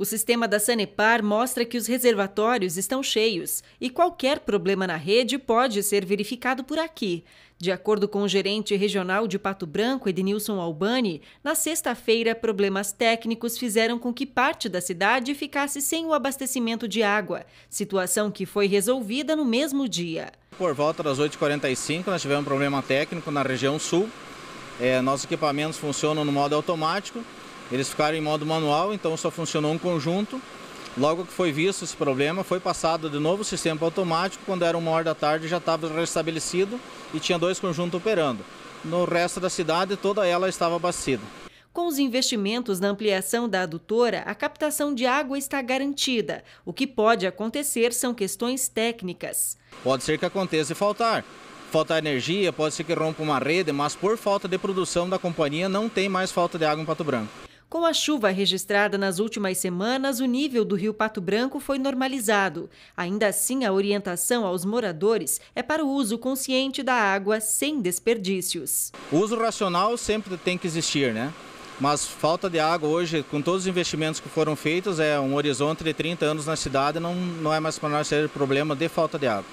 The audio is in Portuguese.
O sistema da Sanepar mostra que os reservatórios estão cheios e qualquer problema na rede pode ser verificado por aqui. De acordo com o gerente regional de Pato Branco, Ednilson Albani, na sexta-feira, problemas técnicos fizeram com que parte da cidade ficasse sem o abastecimento de água, situação que foi resolvida no mesmo dia. Por volta das 8h45, nós tivemos um problema técnico na região sul. É, nossos equipamentos funcionam no modo automático eles ficaram em modo manual, então só funcionou um conjunto. Logo que foi visto esse problema, foi passado de novo o sistema automático. Quando era uma hora da tarde, já estava restabelecido e tinha dois conjuntos operando. No resto da cidade, toda ela estava abastecida. Com os investimentos na ampliação da adutora, a captação de água está garantida. O que pode acontecer são questões técnicas. Pode ser que aconteça e faltar. Falta energia, pode ser que rompa uma rede, mas por falta de produção da companhia não tem mais falta de água em Pato Branco. Com a chuva registrada nas últimas semanas, o nível do rio Pato Branco foi normalizado. Ainda assim, a orientação aos moradores é para o uso consciente da água sem desperdícios. O uso racional sempre tem que existir, né? Mas falta de água hoje, com todos os investimentos que foram feitos, é um horizonte de 30 anos na cidade, não, não é mais para nós ser problema de falta de água.